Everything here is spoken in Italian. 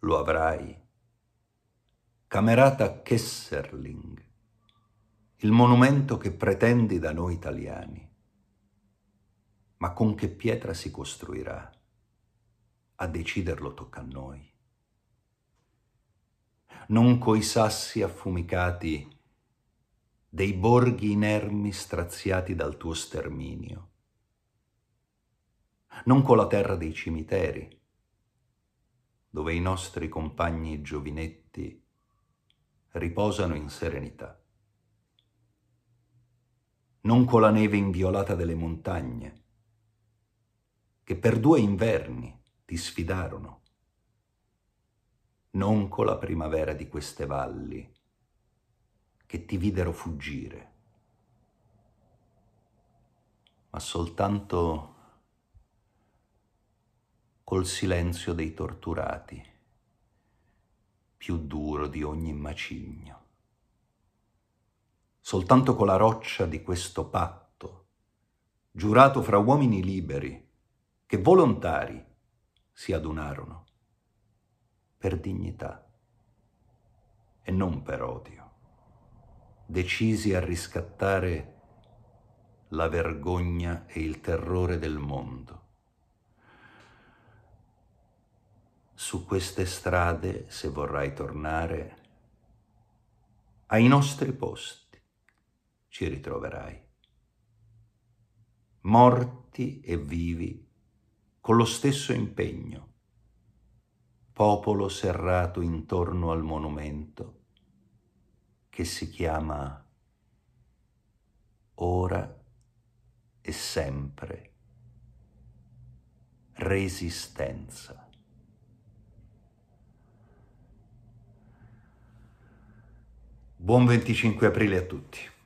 lo avrai. Camerata Kesserling, il monumento che pretendi da noi italiani. Ma con che pietra si costruirà? A deciderlo tocca a noi. Non coi sassi affumicati dei borghi inermi straziati dal tuo sterminio, non con la terra dei cimiteri, dove i nostri compagni giovinetti riposano in serenità. Non con la neve inviolata delle montagne, che per due inverni ti sfidarono, non con la primavera di queste valli, che ti videro fuggire, ma soltanto col silenzio dei torturati, più duro di ogni macigno. Soltanto con la roccia di questo patto, giurato fra uomini liberi, che volontari si adunarono per dignità e non per odio, decisi a riscattare la vergogna e il terrore del mondo su queste strade, se vorrai tornare, ai nostri posti ci ritroverai. Morti e vivi con lo stesso impegno, popolo serrato intorno al monumento che si chiama ora e sempre resistenza. Buon 25 aprile a tutti.